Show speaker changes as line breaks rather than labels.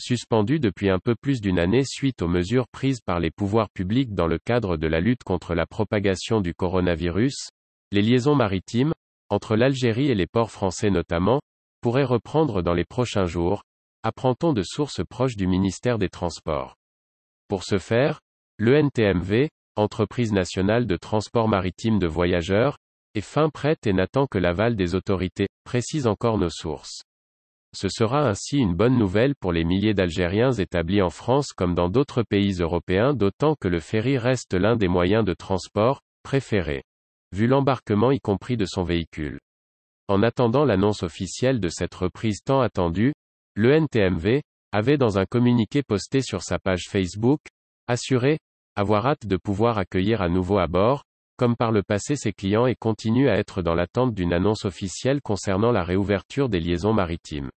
suspendu depuis un peu plus d'une année suite aux mesures prises par les pouvoirs publics dans le cadre de la lutte contre la propagation du coronavirus, les liaisons maritimes, entre l'Algérie et les ports français notamment, pourraient reprendre dans les prochains jours, apprend-on de sources proches du ministère des Transports. Pour ce faire, l'ENTMV, entreprise nationale de transport maritime de voyageurs, est fin prête et n'attend que l'aval des autorités, précise encore nos sources. Ce sera ainsi une bonne nouvelle pour les milliers d'Algériens établis en France comme dans d'autres pays européens d'autant que le ferry reste l'un des moyens de transport, préférés. Vu l'embarquement y compris de son véhicule. En attendant l'annonce officielle de cette reprise tant attendue, le NTMV, avait dans un communiqué posté sur sa page Facebook, assuré, avoir hâte de pouvoir accueillir à nouveau à bord, comme par le passé ses clients et continue à être dans l'attente d'une annonce officielle concernant la réouverture des liaisons maritimes.